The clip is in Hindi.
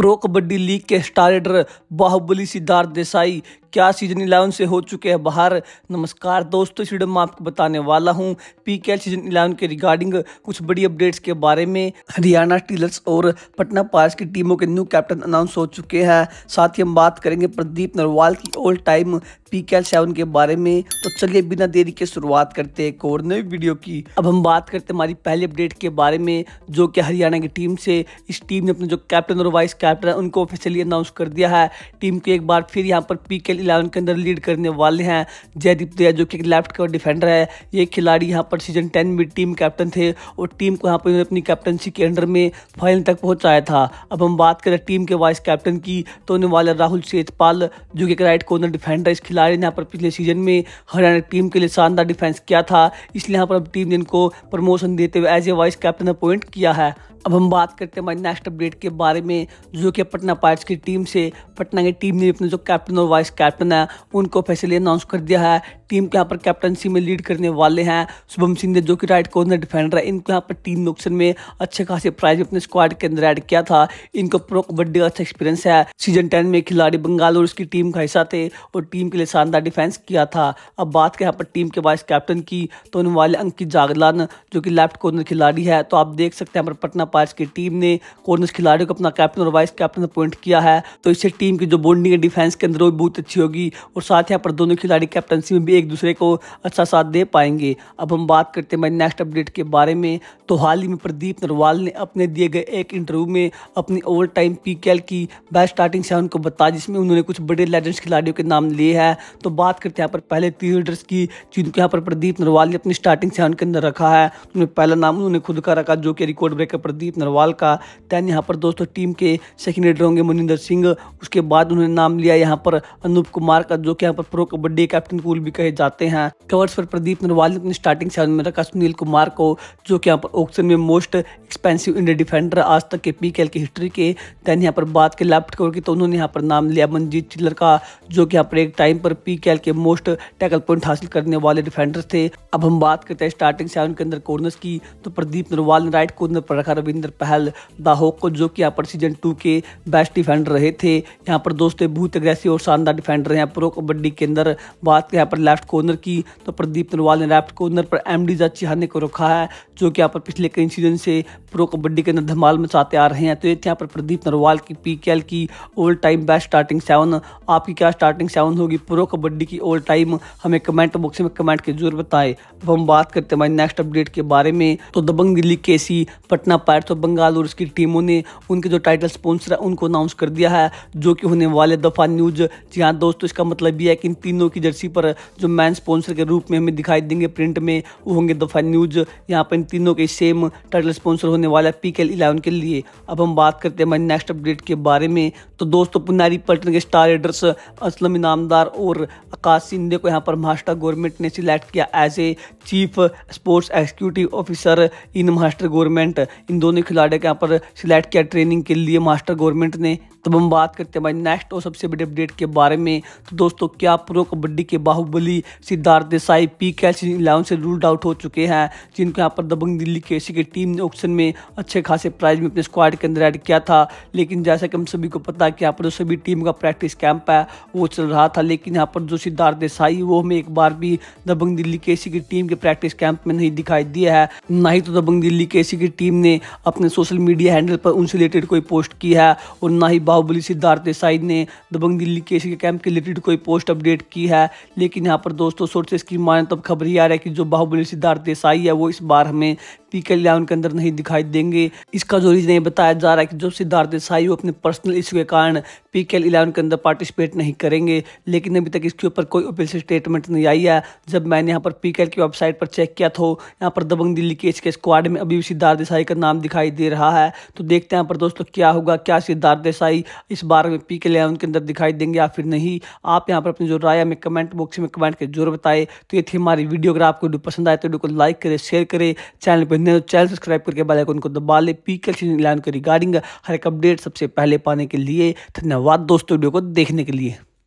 प्रो कबड्डी लीग के स्टार रेडर बाहुबली सिद्धार्थ देसाई क्या सीजन इलेवन से हो चुके हैं बाहर नमस्कार दोस्तों इस वीडियो में आपको बताने वाला हूं एल सीजन इलेवन के रिगार्डिंग कुछ बड़ी अपडेट्स के बारे में हरियाणा स्टीलर्स और पटना पार्स की टीमों के न्यू कैप्टन अनाउंस हो चुके हैं साथ ही हम बात करेंगे प्रदीप नरवाल की all time P K seven के बारे में तो चलिए बिना देरी के शुरुआत करते हैं एक और नई वीडियो की अब हम बात करते हैं हमारी पहली अपडेट के बारे में जो कि हरियाणा की टीम से इस टीम ने अपने जो कैप्टन और वाइस कैप्टन कैप्टन है उनको ऑफिशियली अनाउंस कर दिया है टीम को एक बार फिर यहाँ पर पी के इलेवन के अंदर लीड करने वाले हैं जयदीप दया जो कि एक लेफ्ट का डिफेंडर है ये खिलाड़ी यहाँ पर सीजन टेन में टीम कैप्टन थे और टीम को यहाँ पर इन्होंने अपनी कैप्टनशिप के अंडर में फाइनल तक पहुँचाया था अब हम बात करें टीम के वाइस कैप्टन की तो होने वाले राहुल सेतपाल जो कि एक राइट कॉर्नर डिफेंडर है इस खिलाड़ी ने यहाँ पर पिछले सीजन में हरियाणा टीम के लिए शानदार डिफेंस किया था इसलिए यहाँ पर अब टीम ने इनको प्रमोशन देते हुए as a vice captain appoint किया है अब हम बात करते हैं हमारे नेक्स्ट अपडेट के बारे में जो कि पटना पाइरेट्स की टीम से पटना की टीम ने अपने जो कैप्टन और वाइस कैप्टन है उनको फैसले अनाउंस कर दिया है टीम के यहाँ पर कैप्टनसी में लीड करने वाले हैं शुभम सिंह ने जो कि राइट कॉर्नर डिफेंडर है इनको यहाँ पर टीम नोक्शन में अच्छे खासे प्राइज अपने स्क्वाड के अंदर ऐड किया था इनको प्रो कबड्डी का अच्छा एक्सपीरियंस है सीजन टेन में खिलाड़ी बंगाल और उसकी टीम का हिस्सा थे और टीम के लिए शानदार डिफेंस किया था अब बात करें यहाँ पर टीम के वाइस कैप्टन की तो उन वाले अंकित जागलान जो कि लेफ्ट कॉर्नर खिलाड़ी है तो आप देख सकते हैं यहाँ पर पटना पार्स की टीम ने कॉर्नर खिलाड़ी को अपना कैप्टन और वाइस कैप्टन अपॉइंट किया है तो इससे टीम की जो बॉन्डिंग है डिफेंस के अंदर वो बहुत अच्छी होगी और साथ ही यहाँ पर दोनों खिलाड़ी कैप्टनसी में भी एक दूसरे को अच्छा साथ दे पाएंगे अब हम बात करते हैं नेक्स्ट अपडेट के बारे में तो हाल ही में प्रदीप नरवाल ने अपने दिए गए एक इंटरव्यू में अपनी ओवर टाइम पी की बेस्ट स्टार्टिंग सेवन को बताया जिसमें उन्होंने कुछ बड़े लेजेंड्स खिलाड़ियों के नाम लिए हैं तो बात करते हैं यहाँ पर पहले तीन लीडर्स की जिनके यहाँ पर प्रदीप नरवाल ने अपनी स्टार्टिंग सेवन के अंदर रखा है उन्होंने पहला नाम उन्होंने खुद का रखा जो कि रिकॉर्ड ब्रेकर प्रदीप नरवाल का दैन यहाँ पर दोस्तों टीम के सेकेंड लीडर होंगे मनिंदर सिंह उसके बाद उन्होंने नाम लिया यहाँ पर अनूप कुमार का जो कि यहाँ पर प्रो कबड्डी कैप्टन कूल भी कहे पे जाते हैं कवर्स पर प्रदीप नरवाल ने अपनी स्टार्टिंग सेवन में रखा सुनील कुमार को जो कि यहाँ पर ऑक्शन में मोस्ट एक्सपेंसिव इंडिया डिफेंडर आज तक के पी की हिस्ट्री के दैन यहाँ पर बात के लेफ्ट कवर की तो उन्होंने यहाँ पर नाम लिया मनजीत चिल्लर का जो कि यहाँ पर एक टाइम पर पी के मोस्ट टैकल पॉइंट हासिल करने वाले डिफेंडर थे अब हम बात करते हैं स्टार्टिंग सेवन के अंदर कॉर्नर्स की तो प्रदीप नरवाल ने राइट कॉर्नर पर रखा रविंद्र पहल दाहोक को जो कि यहाँ पर सीजन टू के बेस्ट डिफेंडर रहे थे यहाँ पर दोस्तों बहुत अग्रेसिव और शानदार डिफेंडर हैं प्रो कबड्डी के अंदर बात यहाँ पर लेफ्ट लेफ्ट कॉर्नर की तो प्रदीप नरवाल ने लेफ्ट कॉर्नर पर एम डी जाचिहाने को रखा है जो कि यहाँ पर पिछले कई सीजन से प्रो कबड्डी के अंदर धमाल मचाते आ रहे हैं तो ये थे यहाँ पर प्रदीप नरवाल की पी के एल की all time best starting seven आपकी क्या स्टार्टिंग सेवन होगी प्रो कबड्डी की ऑल टाइम हमें कमेंट बॉक्स में कमेंट के जरूर बताएं अब हम बात करते हैं हमारे नेक्स्ट अपडेट के बारे में तो दबंग दिल्ली के सी पटना पायर्स और बंगाल और उसकी टीमों ने उनके जो टाइटल स्पॉन्सर है उनको अनाउंस कर दिया है जो कि होने वाले दफ़ा न्यूज जी हाँ दोस्तों इसका मतलब ये है कि इन तीनों की जर्सी पर जो मैन स्पॉन्सर के रूप में हमें दिखाई देंगे प्रिंट में वो होंगे दफा न्यूज यहाँ पर इन तीनों के सेम टाइटल स्पॉन्सर होने वाला है पी के इलेवन के लिए अब हम बात करते हैं हमारे नेक्स्ट अपडेट के बारे में तो दोस्तों पुनारी पलटन के स्टार रेडर्स असलम इनामदार और आकाश सिंधे को यहाँ पर महाराष्ट्र गवर्नमेंट ने सिलेक्ट किया as a chief sports executive officer in Maharashtra government इन दोनों खिलाड़ियों को यहाँ पर सिलेक्ट किया ट्रेनिंग के लिए महाराष्ट्र गवर्नमेंट ने तब तो हम बात करते हैं हमारे नेक्स्ट और सबसे बड़े अपडेट के बारे में तो दोस्तों क्या प्रो कबड्डी के Baahubali Delhi Siddharth Desai P K eleven से रूल्ड आउट हो चुके हैं जिनको यहाँ पर दबंग दिल्ली सी की टीम ने ऑक्शन में अच्छे खासे प्राइज में अपने स्क्वाड के अंदर ऐड किया था लेकिन जैसा कि हम सभी को पता है कि यहाँ पर जो सभी टीम का प्रैक्टिस कैंप है वो चल रहा था लेकिन यहाँ पर जो सिद्धार्थ देसाई वो हमें एक बार भी दबंग दिल्ली के की टीम के प्रैक्टिस कैंप में नहीं दिखाई दिया है ना ही तो दबंग दिल्ली के की टीम ने अपने सोशल मीडिया हैंडल पर उनसे रिलेटेड कोई पोस्ट की है और ना ही बाहुबली सिद्धार्थ देसाई ने दबंग दिल्ली के कैंप के रिलेटेड कोई पोस्ट अपडेट की है लेकिन यहाँ यहाँ पर दोस्तों सोर्सेस की माने तब खबर ही आ रहा है कि जो बाहुबली सिद्धार्थ देसाई है वो इस बार हमें पीके लिया के अंदर नहीं दिखाई देंगे इसका जो रीजन ये बताया जा रहा है कि जो सिद्धार्थ देसाई वो अपने पर्सनल इशू के कारण पी के इलेवन के अंदर पार्टिसिपेट नहीं करेंगे लेकिन अभी तक इसके ऊपर कोई ऑफिशियल स्टेटमेंट नहीं आई है जब मैंने यहाँ पर पी की वेबसाइट पर चेक किया तो यहाँ पर दबंग दिल्ली केस के स्क्वाड में अभी भी सिद्धार्थ देसाई का नाम दिखाई दे रहा है तो देखते हैं यहाँ पर दोस्तों क्या होगा क्या सिद्धार्थ देसाई इस बार में पी के इलेवन के अंदर दिखाई देंगे या फिर नहीं आप यहाँ पर अपनी जो राय हमें कमेंट बॉक्स में कमेंट कर जरूर बताए तो ये थी हमारी वीडियो अगर आपको पसंद आए तो वीडियो को लाइक करें शेयर करें चैनल पर बिजनेस तो चैनल सब्सक्राइब करके बेल आइकन को दबा ले पी के ऐलान के रिगार्डिंग हर एक अपडेट सबसे पहले पाने के लिए धन्यवाद दोस्तों वीडियो को देखने के लिए